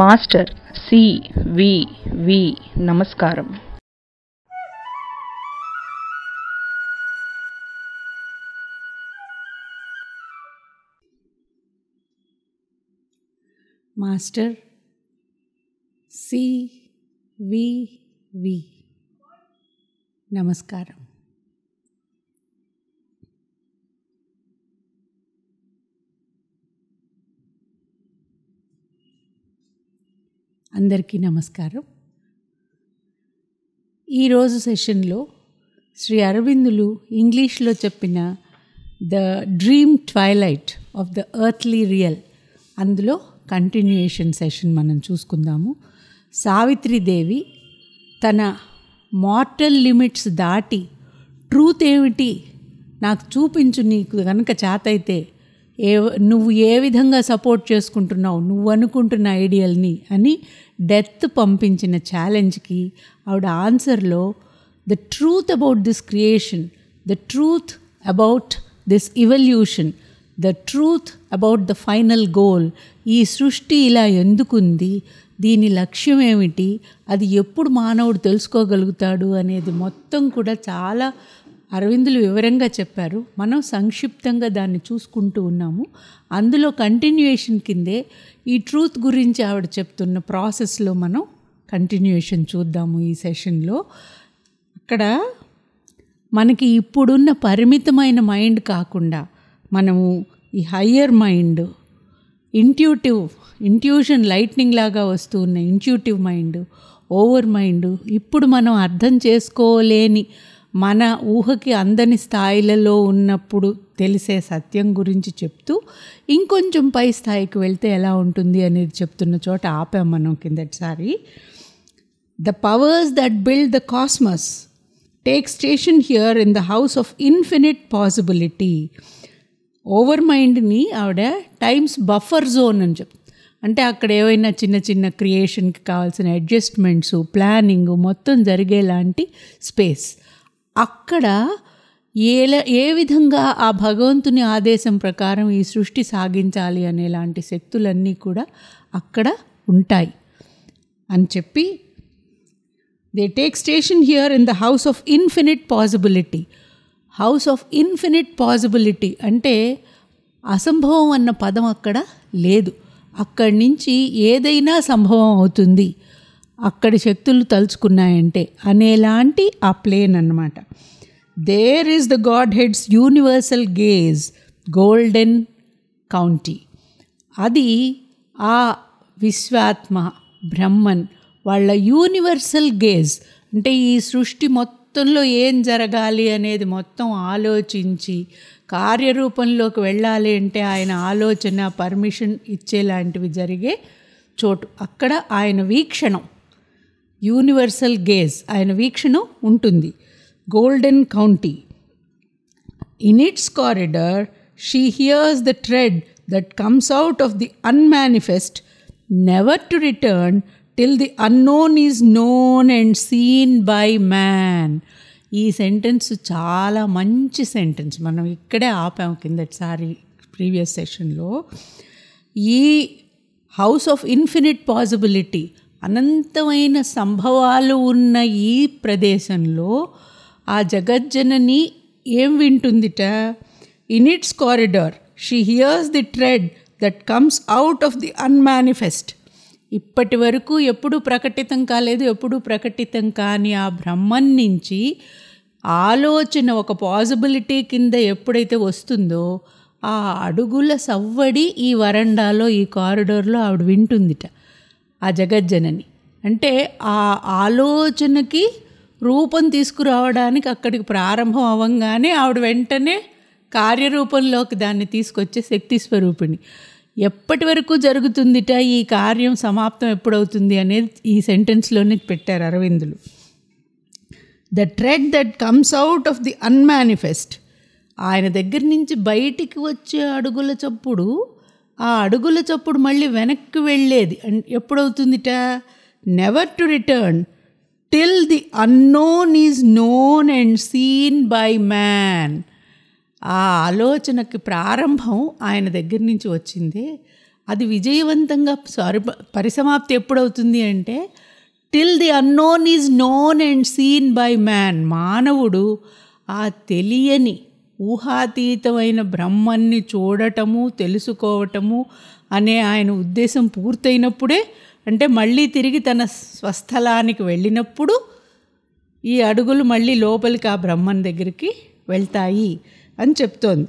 Master C వి వి నమస్కారం master C వి వి నమస్కారం అందరికీ నమస్కారం ఈరోజు సెషన్లో శ్రీ అరవిందులు ఇంగ్లీష్లో చెప్పిన the dream twilight of the earthly real అందులో కంటిన్యూయేషన్ సెషన్ మనం చూసుకుందాము సావిత్రిదేవి తన మార్టల్ లిమిట్స్ దాటి ట్రూత్ ఏమిటి నాకు చూపించు నీకు కనుక చాతైతే ఏ నువ్వు ఏ విధంగా సపోర్ట్ చేసుకుంటున్నావు నువ్వు అనుకుంటున్న ఐడియల్ని అని డెత్ పంపించిన ఛాలెంజ్కి ఆవిడ ఆన్సర్లో the truth about this creation the truth about this evolution the truth about the final goal ఈ సృష్టి ఇలా ఎందుకుంది దీని లక్ష్యం ఏమిటి అది ఎప్పుడు మానవుడు తెలుసుకోగలుగుతాడు అనేది మొత్తం కూడా చాలా అరవిందులు వివరంగా చెప్పారు మనం సంక్షిప్తంగా దాన్ని చూసుకుంటూ ఉన్నాము అందులో కంటిన్యూయేషన్ కిందే ఈ ట్రూత్ గురించి ఆవిడ చెప్తున్న ప్రాసెస్లో మనం కంటిన్యూయేషన్ చూద్దాము ఈ సెషన్లో అక్కడ మనకి ఇప్పుడున్న పరిమితమైన మైండ్ కాకుండా మనము ఈ higher mind intuitive intuition lightning లాగా వస్తూ ఉన్న ఇంట్యూటివ్ మైండ్ ఓవర్ మైండ్ ఇప్పుడు మనం అర్థం చేసుకోలేని మన ఊహకి అందని స్థాయిలలో ఉన్నప్పుడు తెలిసే సత్యం గురించి చెప్తూ ఇంకొంచెం పై స్థాయికి వెళ్తే ఎలా ఉంటుంది అనేది చెప్తున్న చోట ఆపాం మనం కిందటిసారి the powers that build the cosmos take station here in the house of infinite possibility over మైండ్ని ఆవిడ టైమ్స్ బఫర్ జోన్ అని చెప్తుంది అంటే అక్కడ ఏవైనా చిన్న చిన్న క్రియేషన్కి కావాల్సిన అడ్జస్ట్మెంట్స్ ప్లానింగ్ మొత్తం జరిగేలాంటి స్పేస్ అక్కడ ఏల ఏ విధంగా ఆ భగవంతుని ఆదేశం ప్రకారం ఈ సృష్టి సాగించాలి అనేలాంటి శక్తులన్నీ కూడా అక్కడ ఉంటాయి అని చెప్పి they take station here in the house of infinite possibility house of infinite possibility అంటే అసంభవం అన్న పదం అక్కడ లేదు అక్కడి నుంచి ఏదైనా సంభవం అవుతుంది అక్కడి శక్తులు తలుచుకున్నాయంటే అనేలాంటి ఆ ప్లేన్ అనమాట there is the Godhead's universal gaze golden county అది ఆ విశ్వాత్మ బ్రహ్మన్ వాళ్ళ యూనివర్సల్ గేజ్ అంటే ఈ సృష్టి మొత్తంలో ఏం జరగాలి అనేది మొత్తం ఆలోచించి కార్యరూపంలోకి వెళ్ళాలి అంటే ఆయన ఆలోచన పర్మిషన్ ఇచ్చేలాంటివి జరిగే చోటు అక్కడ ఆయన వీక్షణం యూనివర్సల్ గేజ్ ఆయన వీక్షణ ఉంటుంది golden county in its corridor she hears the tread that comes out of the unmanifest never to return till the unknown is known and seen by man ఈ సెంటెన్స్ చాలా మంచి సెంటెన్స్ మనం ఇక్కడే ఆపాము కిందటిసారి previous సెషన్లో ఈ హౌస్ ఆఫ్ ఇన్ఫినిట్ పాసిబిలిటీ అనంతమైన సంభవాలు ఉన్న ఈ ప్రదేశంలో ఆ జగజ్జనని ఏం వింటుందిట in its corridor she hears the tread that comes out of the unmanifest ఇప్పటి వరకు ఎప్పుడు ప్రకటితం కాలేదు ఎప్పుడు ప్రకటితం కాని ఆ బ్రహ్మం నుంచి ఆలోచన ఒక పాసిబిలిటీ కింద ఎప్పుడైతే వస్తుందో ఆ అడుగుల సవ్వడి ఈ వరండాలో ఈ కారిడార్లో ఆవిడ వింటుందిట ఆ జగజ్జనని అంటే ఆ ఆలోచనకి రూపం తీసుకురావడానికి అక్కడికి ప్రారంభం అవ్వగానే ఆవిడ వెంటనే కార్యరూపంలోకి దాన్ని తీసుకొచ్చే శక్తి స్వరూపిణి ఎప్పటి వరకు జరుగుతుందిట ఈ కార్యం సమాప్తం ఎప్పుడవుతుంది అనేది ఈ సెంటెన్స్లోనే పెట్టారు అరవిందులు the tread that comes out of the unmanifest ఆయన దగ్గర నుంచి బయటికి వచ్చే అడుగుల చప్పుడు ఆ అడుగుల చప్పుడు మళ్ళీ వెనక్కి వెళ్ళేది ఎప్పుడవుతుందిట never to return till the unknown is known and seen by man ఆ ఆలోచనకి ప్రారంభం ఆయన దగ్గర నుంచి వచ్చింది అది విజయవంతంగా సారి పరిసమాప్తి ఎప్పుడవుతుంది అంటే till the unknown is known and seen by man మానవుడు ఆ తెలియని ఊహాతీతమైన బ్రహ్మన్ని చూడటము తెలుసుకోవటము అనే ఆయన ఉద్దేశం పూర్తయినప్పుడే అంటే మళ్ళీ తిరిగి తన స్వస్థలానికి వెళ్ళినప్పుడు ఈ అడుగులు మళ్ళీ లోపలికి ఆ బ్రహ్మన్ దగ్గరికి వెళ్తాయి అని చెప్తోంది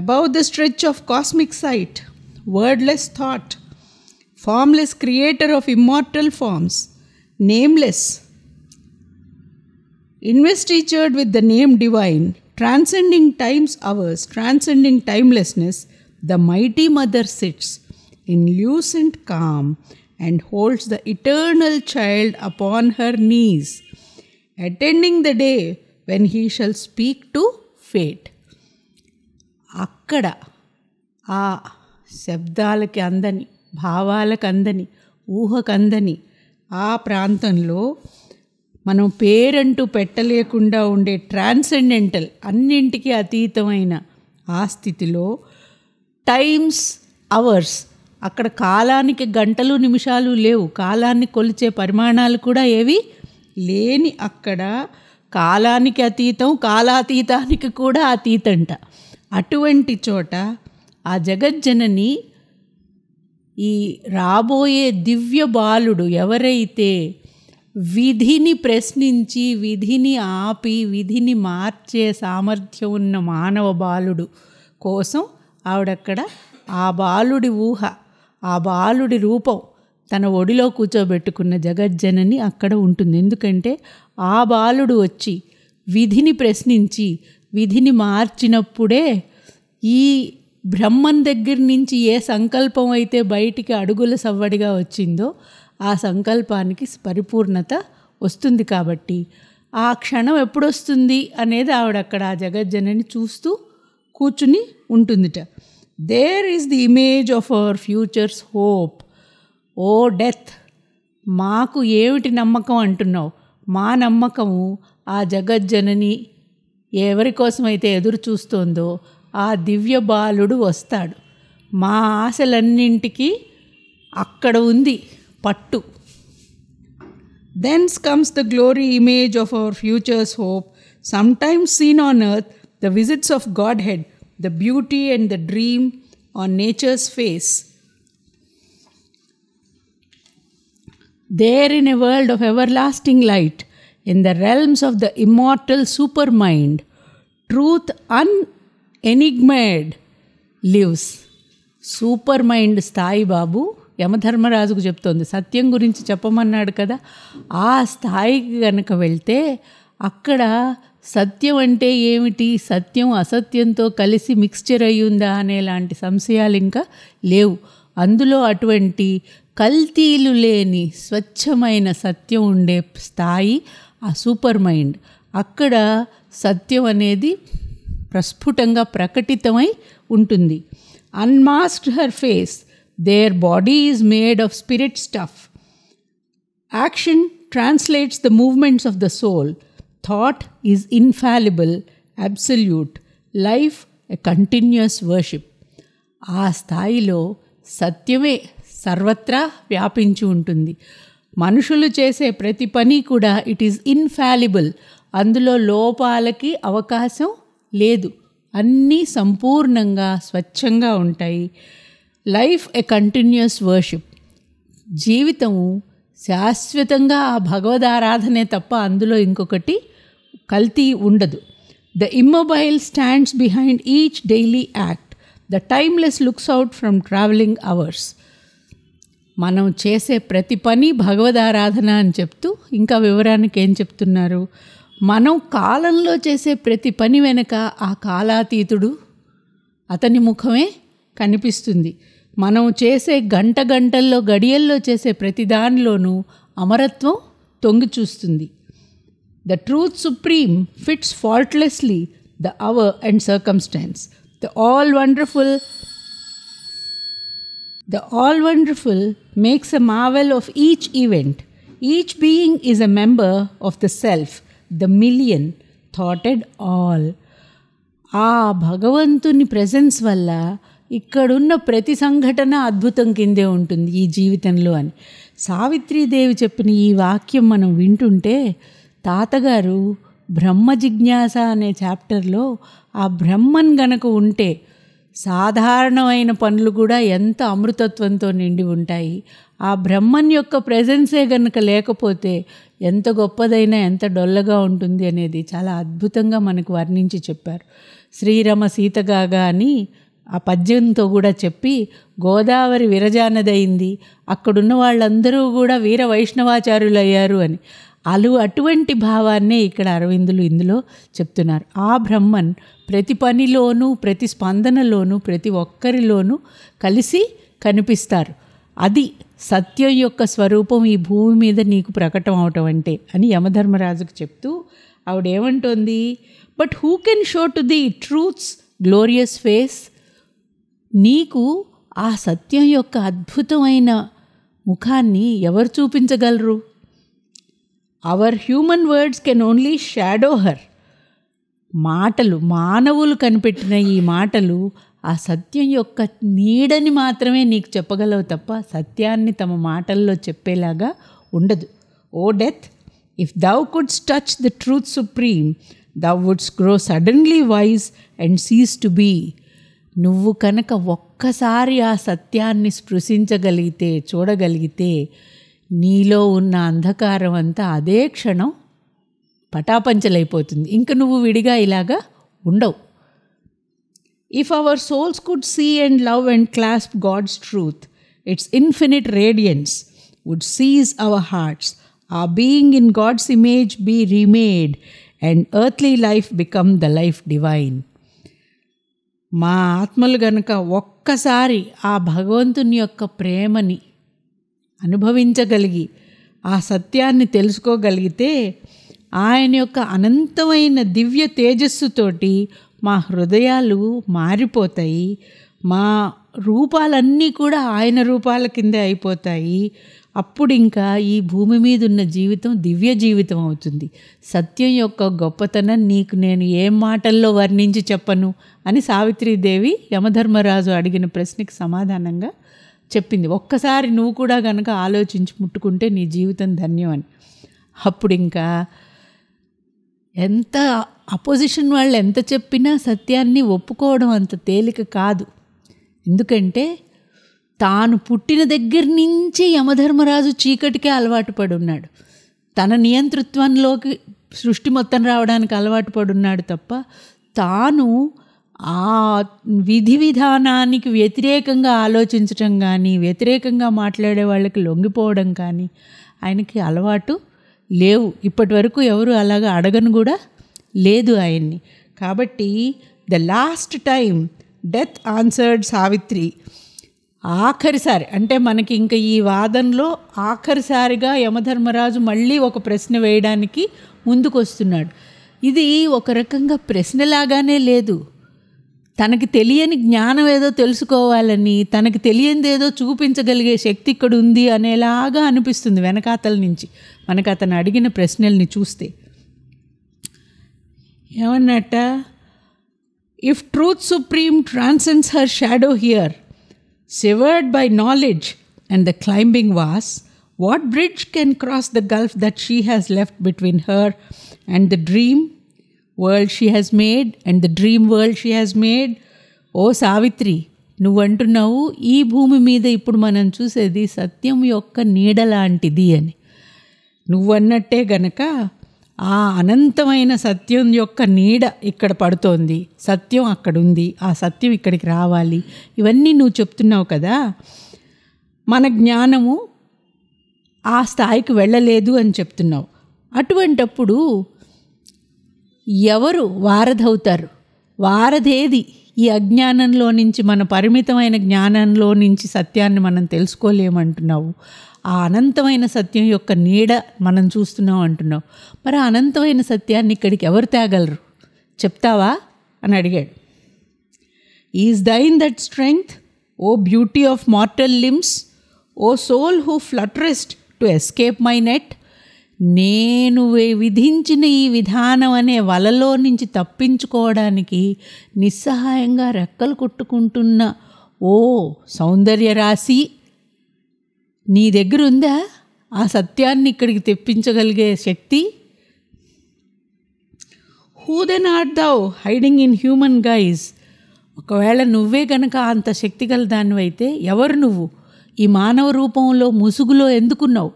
above the stretch of cosmic sight wordless thought formless creator of immortal forms nameless investitured with the name divine transcending time's hours, transcending timelessness, the mighty mother sits in lucent calm and holds the eternal child upon her knees, attending the day when he shall speak to fate. అక్కడ ఆ శబ్దాలకి అందని భావాలకు అందని ఊహకందని ఆ ప్రాంతంలో మనం పేరంటూ పెట్టలేకుండా ఉండే transcendental అన్నింటికి అతీతమైన ఆ స్థితిలో టైమ్స్ అవర్స్ అక్కడ కాలానికి గంటలు నిమిషాలు లేవు కాలాన్ని కొలిచే పరిమాణాలు కూడా ఏవి లేని అక్కడ కాలానికి అతీతం కాలాతీతానికి కూడా అతీతంట అటువంటి చోట ఆ జగజ్జనని ఈ రాబోయే దివ్య బాలుడు ఎవరైతే విధిని ప్రశ్నించి విధిని ఆపి విధిని మార్చే సామర్థ్యం ఉన్న మానవ బాలుడు కోసం ఆవిడక్కడ ఆ బాలుడి ఊహ ఆ బాలుడి రూపం తన ఒడిలో కూర్చోబెట్టుకున్న జగజ్జనని అక్కడ ఉంటుంది ఎందుకంటే ఆ బాలుడు వచ్చి విధిని ప్రశ్నించి విధిని మార్చినప్పుడే ఈ బ్రహ్మన్ దగ్గర నుంచి ఏ సంకల్పం అయితే బయటికి అడుగుల సవ్వడిగా వచ్చిందో ఆ సంకల్పానికి పరిపూర్ణత వస్తుంది కాబట్టి ఆ క్షణం ఎప్పుడొస్తుంది అనేది ఆవిడ అక్కడ ఆ జగజ్జనని చూస్తూ కూర్చుని ఉంటుందిట there is the image of our future's hope O death మాకు ఏమిటి నమ్మకం అంటున్నావు మా నమ్మకము ఆ జగజ్జనని ఎవరి కోసమైతే ఎదురు చూస్తోందో ఆ దివ్య బాలుడు వస్తాడు మా ఆశలన్నింటికి అక్కడ ఉంది pattu. Thence comes the glory image of our future's hope, sometimes seen on earth, the visits of Godhead, the beauty and the dream on nature's face. There, in a world of everlasting light, in the realms of the immortal supermind, truth unenigmated lives. Supermind stai Babu యమధర్మరాజుకు చెప్తోంది సత్యం గురించి చెప్పమన్నాడు కదా ఆ స్థాయికి కనుక వెళ్తే అక్కడ సత్యం అంటే ఏమిటి సత్యం అసత్యంతో కలిసి మిక్స్చర్ అయి ఉందా అనేలాంటి సంశయాలు ఇంకా లేవు అందులో అటువంటి కల్తీలు లేని స్వచ్ఛమైన సత్యం ఉండే స్థాయి ఆ సూపర్ మైండ్ అక్కడ సత్యం అనేది ప్రస్ఫుటంగా ప్రకటితమై ఉంటుంది unmasked her face Their body is made of spirit stuff. Action translates the movements of the soul. Thought is infallible, absolute. Life a continuous worship ఆ స్థాయిలో సత్యమే సర్వత్రా వ్యాపించి ఉంటుంది మనుషులు చేసే ప్రతి పని కూడా ఇట్ ఈస్ ఇన్ఫాలిబుల్ అందులో లోపాలకి అవకాశం లేదు అన్నీ సంపూర్ణంగా స్వచ్ఛంగా ఉంటాయి లైఫ్ ఎ కంటిన్యూస్ వర్షిప్ జీవితము శాశ్వతంగా ఆ భగవదారాధనే తప్ప అందులో ఇంకొకటి కల్తీ ఉండదు the immobile stands behind each daily act the timeless looks out from travelling hours మనం చేసే ప్రతి పని భగవదారాధన అని చెప్తూ ఇంకా వివరానికి ఏం చెప్తున్నారు మనం కాలంలో చేసే ప్రతి పని వెనుక ఆ కాలాతీతుడు అతని ముఖమే కనిపిస్తుంది మనం చేసే గంట గంటల్లో గడియల్లో చేసే ప్రతి దానిలోనూ అమరత్వం తొంగి చూస్తుంది the truth supreme fits faultlessly the hour and circumstance the all wonderful the all wonderful makes a marvel of each event each being is a member of the self the million thoughted all ఆ భగవంతుని presence వల్ల ఇక్కడున్న ప్రతి సంఘటన అద్భుతం కిందే ఉంటుంది ఈ జీవితంలో అని సావిత్రీదేవి చెప్పిన ఈ వాక్యం మనం వింటుంటే తాతగారు బ్రహ్మ జిజ్ఞాస అనే చాప్టర్లో ఆ బ్రహ్మన్ గనక ఉంటే సాధారణమైన పనులు కూడా ఎంత అమృతత్వంతో నిండి ఉంటాయి ఆ బ్రహ్మన్ యొక్క ప్రజెన్సే గనక లేకపోతే ఎంత గొప్పదైనా ఎంత డొల్లగా ఉంటుంది అనేది చాలా అద్భుతంగా మనకు వర్ణించి చెప్పారు శ్రీరమ సీతగా కానీ ఆ పద్యంతో కూడా చెప్పి గోదావరి అయింది అక్కడున్న వాళ్ళందరూ కూడా వీర వైష్ణవాచార్యులయ్యారు అని అలు అటువంటి భావాన్నే ఇక్కడ అరవిందులు ఇందులో చెప్తున్నారు ఆ బ్రహ్మన్ ప్రతి పనిలోనూ ప్రతి స్పందనలోనూ ప్రతి ఒక్కరిలోనూ కలిసి కనిపిస్తారు అది సత్యం యొక్క స్వరూపం ఈ భూమి మీద నీకు ప్రకటం అవటం అంటే అని యమధర్మరాజుకు చెప్తూ ఆవిడేమంటోంది but who can show to thee truth's glorious face నీకు ఆ సత్యం యొక్క అద్భుతమైన ముఖాన్ని ఎవరు చూపించగలరు our human words can only shadow her మాటలు మానవులు కనిపెట్టిన ఈ మాటలు ఆ సత్యం యొక్క నీడని మాత్రమే నీకు చెప్పగలవు తప్ప సత్యాన్ని తమ మాటల్లో చెప్పేలాగా ఉండదు O death if thou couldst touch the truth supreme thou wouldst grow suddenly wise and cease to be నువ్వు కనుక ఒక్కసారి ఆ సత్యాన్ని స్పృశించగలిగితే చూడగలిగితే నీలో ఉన్న అంధకారం అంతా అదే క్షణం పటాపంచలైపోతుంది ఇంక నువ్వు విడిగా ఇలాగా ఉండవు if our souls could see and love and clasp God's truth its infinite radiance would seize our hearts ఆ being in God's image be remade and earthly life become the life divine మా ఆత్మలు గనుక ఒక్కసారి ఆ భగవంతుని యొక్క ప్రేమని అనుభవించగలిగి ఆ సత్యాన్ని తెలుసుకోగలిగితే ఆయన యొక్క అనంతమైన దివ్య తేజస్సుతోటి మా హృదయాలు మారిపోతాయి మా రూపాలన్నీ కూడా ఆయన రూపాల కిందే అయిపోతాయి అప్పుడు ఇంకా ఈ భూమి మీద ఉన్న జీవితం దివ్య జీవితం అవుతుంది సత్యం యొక్క గొప్పతనం నీకు నేను ఏ మాటల్లో వర్ణించి చెప్పను అని సావిత్రీదేవి యమధర్మరాజు అడిగిన ప్రశ్నకి సమాధానంగా చెప్పింది ఒక్కసారి నువ్వు కూడా కనుక ఆలోచించి ముట్టుకుంటే నీ జీవితం ధన్యం అని అప్పుడు ఇంకా ఎంత అపోజిషన్ వాళ్ళు ఎంత చెప్పినా సత్యాన్ని ఒప్పుకోవడం అంత తేలిక కాదు ఎందుకంటే తాను పుట్టిన దగ్గర నుంచి యమధర్మరాజు చీకటికే అలవాటు పడున్నాడు తన నియంతృత్వంలోకి సృష్టి మొత్తం రావడానికి అలవాటు పడున్నాడు తప్ప తాను ఆ విధి విధానానికి వ్యతిరేకంగా ఆలోచించటం కానీ వ్యతిరేకంగా మాట్లాడే వాళ్ళకి లొంగిపోవడం కానీ ఆయనకి అలవాటు లేవు ఇప్పటి వరకు ఎవరు అలాగ అడగను కూడా లేదు ఆయన్ని కాబట్టి the last time death answered Savitri ఆఖరిసారి అంటే మనకి ఇంకా ఈ వాదనలో ఆఖరిసారిగా యమధర్మరాజు మళ్ళీ ఒక ప్రశ్న వేయడానికి ముందుకొస్తున్నాడు ఇది ఒక రకంగా ప్రశ్నలాగానే లేదు తనకి తెలియని జ్ఞానం ఏదో తెలుసుకోవాలని తనకి తెలియనిదేదో చూపించగలిగే శక్తి ఇక్కడ ఉంది అనేలాగా అనిపిస్తుంది వెనకాతల నుంచి మనకు అతను అడిగిన ప్రశ్నల్ని చూస్తే ఏమన్నట్ట if truth supreme transcends her shadow here severed by knowledge and the climbing was, what bridge can cross the gulf that she has left between her and the dream world she has made and the dream world she has made? ఓ సావిత్రి నువ్వంటున్నావు ఈ భూమి మీద ఇప్పుడు మనం చూసేది సత్యం యొక్క నీడ లాంటిది అని నువ్వన్నట్టే గనక ఆ అనంతమైన సత్యం యొక్క నీడ ఇక్కడ పడుతోంది సత్యం అక్కడుంది ఆ సత్యం ఇక్కడికి రావాలి ఇవన్నీ నువ్వు చెప్తున్నావు కదా మన జ్ఞానము ఆ స్థాయికి వెళ్ళలేదు అని చెప్తున్నావు అటువంటప్పుడు ఎవరు వారధవుతారు వారధేది ఈ అజ్ఞానంలో నుంచి మన పరిమితమైన జ్ఞానంలో నుంచి సత్యాన్ని మనం తెలుసుకోలేమంటున్నావు ఆ అనంతమైన సత్యం యొక్క నీడ మనం చూస్తున్నాం అంటున్నావు మరి ఆ అనంతమైన సత్యాన్ని ఇక్కడికి ఎవరు తేగలరు చెప్తావా అని అడిగాడు is thine that strength O beauty of mortal limbs O soul who flutterest to escape my net నేను విధించిన ఈ విధానం అనే వలలో నుంచి తప్పించుకోవడానికి నిస్సహాయంగా రెక్కలు కొట్టుకుంటున్న ఓ సౌందర్యరాశి నీ దగ్గర ఉందా ఆ సత్యాన్ని ఇక్కడికి తెప్పించగలిగే శక్తి who then art thou hiding in human guise ఒకవేళ నువ్వే గనక అంత శక్తి గల దానివైతే ఎవరు నువ్వు ఈ మానవ రూపంలో ముసుగులో ఎందుకున్నావు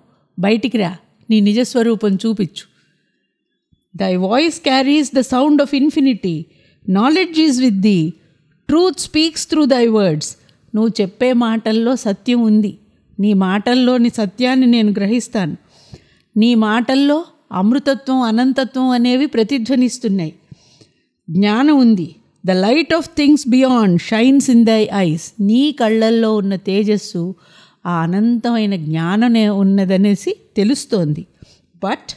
బయటికి రా నీ నిజస్వరూపం చూపించు thy voice carries the sound of infinity knowledge is with thee truth speaks through thy words నువ్వు చెప్పే మాటల్లో సత్యం ఉంది నీ మాటల్లోని సత్యాన్ని నేను గ్రహిస్తాను నీ మాటల్లో అమృతత్వం అనంతత్వం అనేవి ప్రతిధ్వనిస్తున్నాయి జ్ఞానం ఉంది the light of things beyond shines in thy eyes నీ కళ్ళల్లో ఉన్న తేజస్సు ఆ అనంతమైన జ్ఞానమే ఉన్నదనేసి తెలుస్తోంది but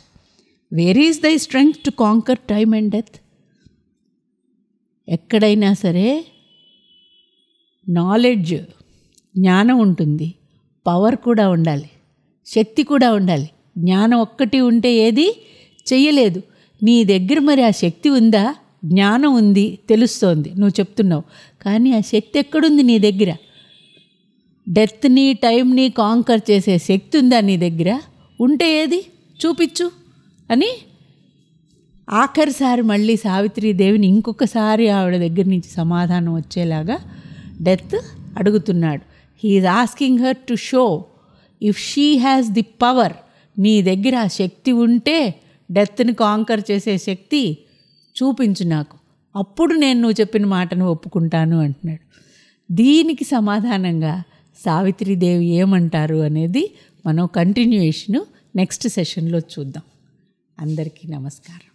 where is thy strength to conquer time and death ఎక్కడైనా సరే నాలెడ్జ్ జ్ఞానం ఉంటుంది పవర్ కూడా ఉండాలి శక్తి కూడా ఉండాలి జ్ఞానం ఒక్కటి ఉంటే ఏది చెయ్యలేదు నీ దగ్గర మరి ఆ శక్తి ఉందా జ్ఞానం ఉంది తెలుస్తోంది నువ్వు చెప్తున్నావు కానీ ఆ శక్తి ఎక్కడుంది నీ దగ్గర డెత్ని టైంని కాంకర్ చేసే శక్తి ఉందా నీ దగ్గర ఉంటే ఏది చూపించు అని ఆఖరిసారి మళ్ళీ సావిత్రీదేవిని ఇంకొకసారి ఆవిడ దగ్గర నుంచి సమాధానం వచ్చేలాగా డెత్ అడుగుతున్నాడు he is asking her to show if she has the power నీ దగ్గర ఆ శక్తి ఉంటే డెత్ని కాంకర్ చేసే శక్తి చూపించు నాకు అప్పుడు నేను నువ్వు చెప్పిన మాటను ఒప్పుకుంటాను అంటున్నాడు దీనికి సమాధానంగా సావిత్రిదేవి ఏమంటారు అనేది మనం కంటిన్యూయేషను నెక్స్ట్ సెషన్లో చూద్దాం అందరికీ నమస్కారం